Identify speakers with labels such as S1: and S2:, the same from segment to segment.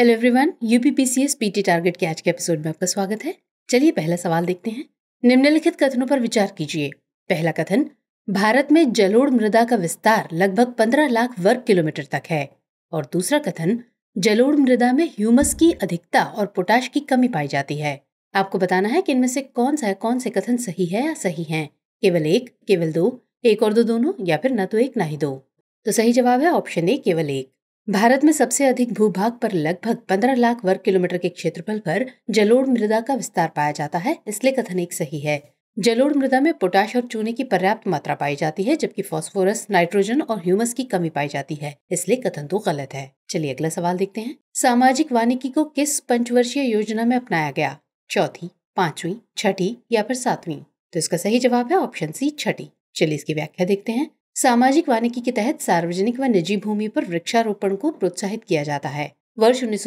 S1: Hello everyone UPPCS PT target के आज के एपिसोड में आपका स्वागत है चलिए पहला सवाल देखते हैं निम्नलिखित कथनों पर विचार कीजिए पहला कथन भारत में जलोढ़ मृदा का विस्तार लगभग 15 लाख वर्ग किलोमीटर तक है और दूसरा कथन जलोढ़ मृदा में ह्यूमस की अधिकता और पोटाश की कमी पाई जाती है आपको बताना है कि इनमें से कौन सा कौन से कथन सही है या सही है केवल एक केवल दो एक और दो दोनों या फिर न तो एक ना ही दो तो सही जवाब है ऑप्शन ए केवल एक भारत में सबसे अधिक भूभाग पर लगभग 15 लाख वर्ग किलोमीटर के क्षेत्रफल पर जलोढ़ मृदा का विस्तार पाया जाता है इसलिए कथन एक सही है जलोढ़ मृदा में पोटाश और चूने की पर्याप्त मात्रा पाई जाती है जबकि फास्फोरस, नाइट्रोजन और ह्यूमस की कमी पाई जाती है इसलिए कथन तो गलत है चलिए अगला सवाल देखते हैं सामाजिक वानिकी को किस पंचवर्षीय योजना में अपनाया गया चौथी पांचवी छठी या फिर सातवीं तो इसका सही जवाब है ऑप्शन सी छठी चलिए इसकी व्याख्या देखते हैं सामाजिक वानिकी के तहत सार्वजनिक व निजी भूमि पर वृक्षारोपण को प्रोत्साहित किया जाता है वर्ष उन्नीस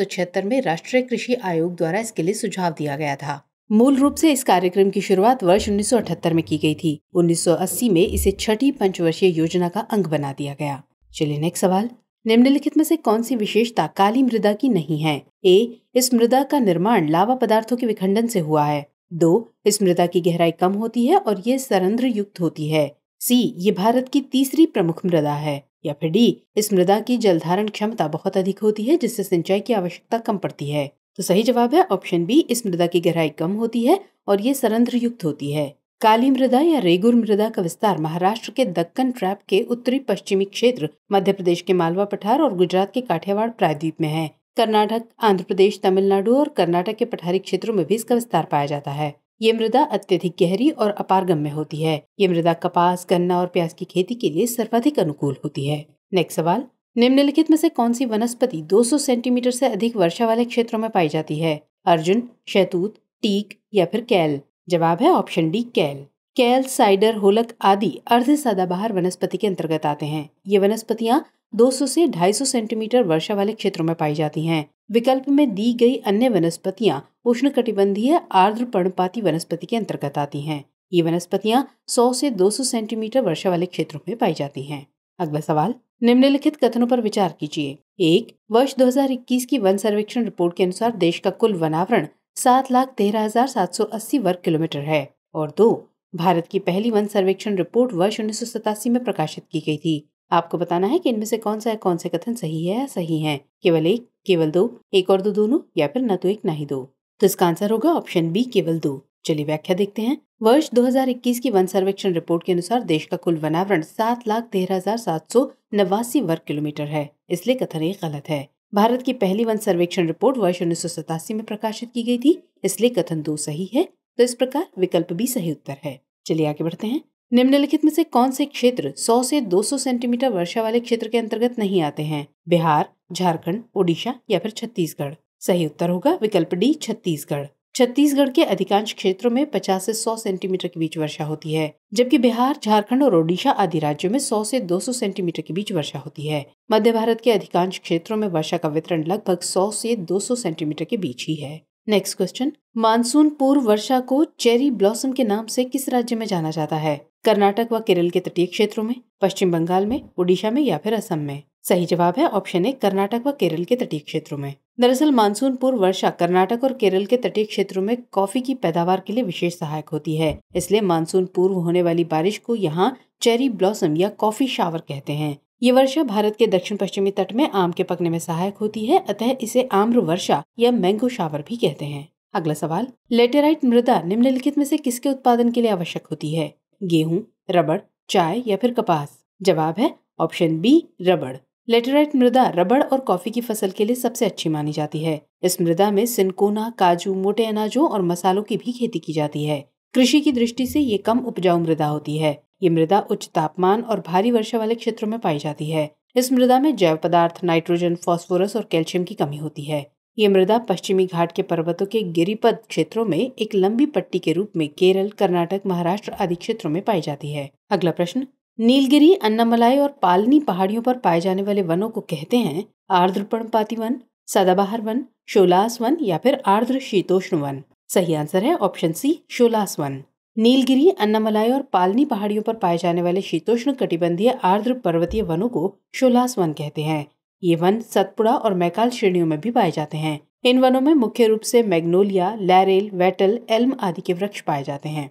S1: में राष्ट्रीय कृषि आयोग द्वारा इसके लिए सुझाव दिया गया था मूल रूप से इस कार्यक्रम की शुरुआत वर्ष 1978 में की गई थी 1980 में इसे छठी पंचवर्षीय योजना का अंग बना दिया गया चलिए नेक्स्ट सवाल निम्नलिखित में से कौन सी विशेषता काली मृदा की नहीं है ए इस मृदा का निर्माण लावा पदार्थों के विखंडन से हुआ है दो इस मृदा की गहराई कम होती है और ये सरंद्र युक्त होती है सी ये भारत की तीसरी प्रमुख मृदा है या फिर डी इस मृदा की जलधारण क्षमता बहुत अधिक होती है जिससे सिंचाई की आवश्यकता कम पड़ती है तो सही जवाब है ऑप्शन बी इस मृदा की गहराई कम होती है और ये सरंद्र युक्त होती है काली मृदा या रेगुर मृदा का विस्तार महाराष्ट्र के दक्कन ट्रैप के उत्तरी पश्चिमी क्षेत्र मध्य प्रदेश के मालवा पठार और गुजरात के काठियावाड़ प्रायद्वीप में है कर्नाटक आंध्र प्रदेश तमिलनाडु और कर्नाटक के पठारी क्षेत्रों में भी इसका विस्तार पाया जाता है ये मृदा अत्यधिक गहरी और अपारगम्य होती है ये मृदा कपास गन्ना और प्याज की खेती के लिए सर्वाधिक अनुकूल होती है नेक्स्ट सवाल निम्नलिखित में से कौन सी वनस्पति 200 सेंटीमीटर से अधिक वर्षा वाले क्षेत्रों में पाई जाती है अर्जुन शहतूत टीक या फिर कैल जवाब है ऑप्शन डी कैल कैल साइडर होलक आदि अर्ध सदाबहार वनस्पति के अंतर्गत आते हैं ये वनस्पतियाँ 200 से 250 सेंटीमीटर वर्षा वाले क्षेत्रों में पाई जाती हैं विकल्प में दी गई अन्य वनस्पतियाँ उष्णकटिबंधीय आर्द्र पर्णपाती वनस्पति के अंतर्गत आती हैं ये वनस्पतियाँ 100 से 200 सेंटीमीटर वर्षा वाले क्षेत्रों में पाई जाती हैं अगला सवाल निम्नलिखित कथनों पर विचार कीजिए एक वर्ष 2021 की वन सर्वेक्षण रिपोर्ट के अनुसार देश का कुल वनावरण सात लाख तेरह हजार सात सौ अस्सी वर्ग किलोमीटर है और दो भारत की पहली वन सर्वेक्षण रिपोर्ट वर्ष उन्नीस में प्रकाशित की गई थी आपको बताना है कि इनमें से कौन सा कौन से कथन सही है या सही है केवल एक केवल दो एक और दो दोनों या फिर न तो एक ना ही दो तो इसका आंसर होगा ऑप्शन बी केवल दो चलिए व्याख्या देखते हैं वर्ष 2021 की वन सर्वेक्षण रिपोर्ट के अनुसार देश का कुल वनावरण सात लाख तेरह हजार सात सौ नवासी वर्ग किलोमीटर है इसलिए कथन एक गलत है भारत की पहली वन सर्वेक्षण रिपोर्ट वर्ष उन्नीस में प्रकाशित की गई थी इसलिए कथन दो सही है तो इस प्रकार विकल्प भी सही उत्तर है चलिए आगे बढ़ते हैं निम्नलिखित में से कौन से क्षेत्र 100 से 200 सेंटीमीटर वर्षा वाले क्षेत्र के अंतर्गत नहीं आते हैं बिहार झारखंड ओडिशा या फिर छत्तीसगढ़ सही उत्तर होगा विकल्प डी छत्तीसगढ़ छत्तीसगढ़ के अधिकांश क्षेत्रों में 50 से 100 सेंटीमीटर के बीच वर्षा होती है जबकि बिहार झारखंड और ओडिशा आदि राज्यों में 100 से 200 सेंटीमीटर के बीच वर्षा होती है मध्य भारत के अधिकांश क्षेत्रों में वर्षा का वितरण लगभग 100 से 200 सेंटीमीटर के बीच ही है नेक्स्ट क्वेश्चन मानसून पूर्व वर्षा को चेरी ब्लॉसम के नाम से किस राज्य में जाना जाता है कर्नाटक व केरल के तटीय क्षेत्रों में पश्चिम बंगाल में उड़ीसा में या फिर असम में सही जवाब है ऑप्शन ए कर्नाटक व केरल के तटीय क्षेत्रों में दरअसल मानसून पूर्व वर्षा कर्नाटक और केरल के तटीय क्षेत्रों में कॉफी की पैदावार के लिए विशेष सहायक होती है इसलिए मानसून पूर्व होने वाली बारिश को यहाँ चेरी ब्लॉसम या कॉफी शावर कहते हैं ये वर्षा भारत के दक्षिण पश्चिमी तट में आम के पकने में सहायक होती है अतः इसे आम्र वर्षा या मैंगो शावर भी कहते हैं अगला सवाल लेटेराइट मृदा निम्नलिखित में से किसके उत्पादन के लिए आवश्यक होती है गेहूं रबड़ चाय या फिर कपास जवाब है ऑप्शन बी रबड़ लेटेराइट मृदा रबड़ और कॉफी की फसल के लिए सबसे अच्छी मानी जाती है इस मृदा में सिनकोना काजू मोटे अनाजों और मसालों की भी खेती की जाती है कृषि की दृष्टि से ये कम उपजाऊ मृदा होती है ये मृदा उच्च तापमान और भारी वर्षा वाले क्षेत्रों में पाई जाती है इस मृदा में जैव पदार्थ नाइट्रोजन फॉस्फोरस और कैल्शियम की कमी होती है ये मृदा पश्चिमी घाट के पर्वतों के गिरिपद क्षेत्रों में एक लंबी पट्टी के रूप में केरल कर्नाटक महाराष्ट्र आदि क्षेत्रों में पाई जाती है अगला प्रश्न नीलगिरी अन्नामलाई और पालनी पहाड़ियों पर पाए जाने वाले वनों को कहते हैं आर्द्रपर्णपाती वन सदाबहार वन शोलास वन या फिर आर्द्र शीतोष्ण वन सही आंसर है ऑप्शन सी शोलास वन नीलगिरी अन्नामलाई और पालनी पहाड़ियों पर पाए जाने वाले शीतोष्ण कटिबंधीय आर्द्र पर्वतीय वनों को शोलास वन कहते हैं ये वन सतपुड़ा और मैकाल श्रेणियों में भी पाए जाते हैं इन वनों में मुख्य रूप से मैग्नोलिया लैरेल वेटल एल्म आदि के वृक्ष पाए जाते हैं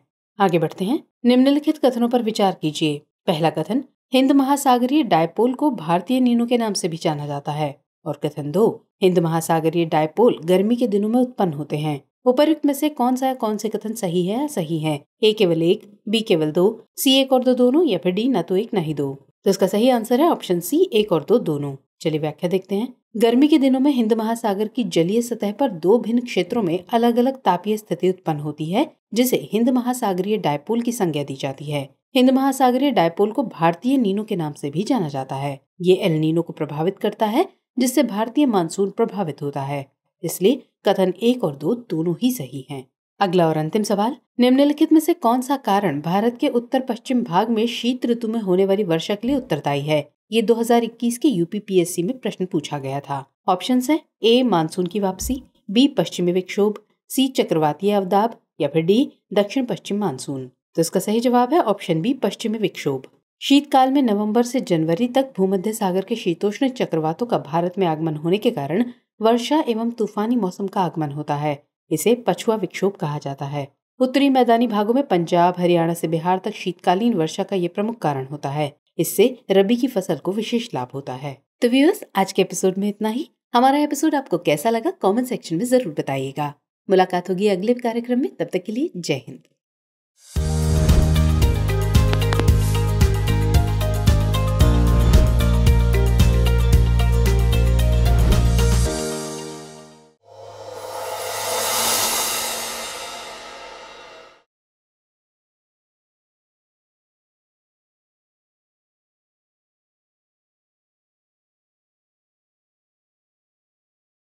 S1: आगे बढ़ते हैं निम्नलिखित कथनों पर विचार कीजिए पहला कथन हिंद महासागरीय डायपोल को भारतीय नीनो के नाम से भी जाना जाता है और कथन दो हिंद महासागरीय डायपोल गर्मी के दिनों में उत्पन्न होते हैं उपरुक्त में से कौन सा कौन से कथन सही है या सही है ए केवल एक बी केवल दो सी एक और दो दोनों या फिर डी न तो एक न ही दो तो इसका सही आंसर है ऑप्शन सी एक और दो दोनों चलिए व्याख्या देखते हैं गर्मी के दिनों में हिंद महासागर की जलीय सतह पर दो भिन्न क्षेत्रों में अलग अलग तापीय स्थिति उत्पन्न होती है जिसे हिंद महासागरीय डायपोल की संज्ञा दी जाती है हिंद महासागरीय डायपोल को भारतीय नीनो के नाम से भी जाना जाता है ये एल नीनो को प्रभावित करता है जिससे भारतीय मानसून प्रभावित होता है इसलिए कथन एक और दो दोनों ही सही हैं। अगला और अंतिम सवाल निम्नलिखित में से कौन सा कारण भारत के उत्तर पश्चिम भाग में शीत ऋतु में होने वाली वर्षा के लिए उत्तरदायी है ये 2021 के यूपीपीएससी में प्रश्न पूछा गया था ऑप्शन है ए मानसून की वापसी बी पश्चिमी विक्षोभ सी चक्रवातीय अवदाब या फिर डी दक्षिण पश्चिम मानसून तो इसका सही जवाब है ऑप्शन बी पश्चिमी विक्षोभ शीतकाल में नवंबर से जनवरी तक भूमध्य सागर के शीतोष्ण चक्रवातों का भारत में आगमन होने के कारण वर्षा एवं तूफानी मौसम का आगमन होता है इसे पछुआ विक्षोभ कहा जाता है उत्तरी मैदानी भागों में पंजाब हरियाणा से बिहार तक शीतकालीन वर्षा का ये प्रमुख कारण होता है इससे रबी की फसल को विशेष लाभ होता है तो व्यूअर्स आज के एपिसोड में इतना ही हमारा एपिसोड आपको कैसा लगा कमेंट सेक्शन में जरूर बताइएगा मुलाकात होगी अगले कार्यक्रम में तब तक के लिए जय हिंद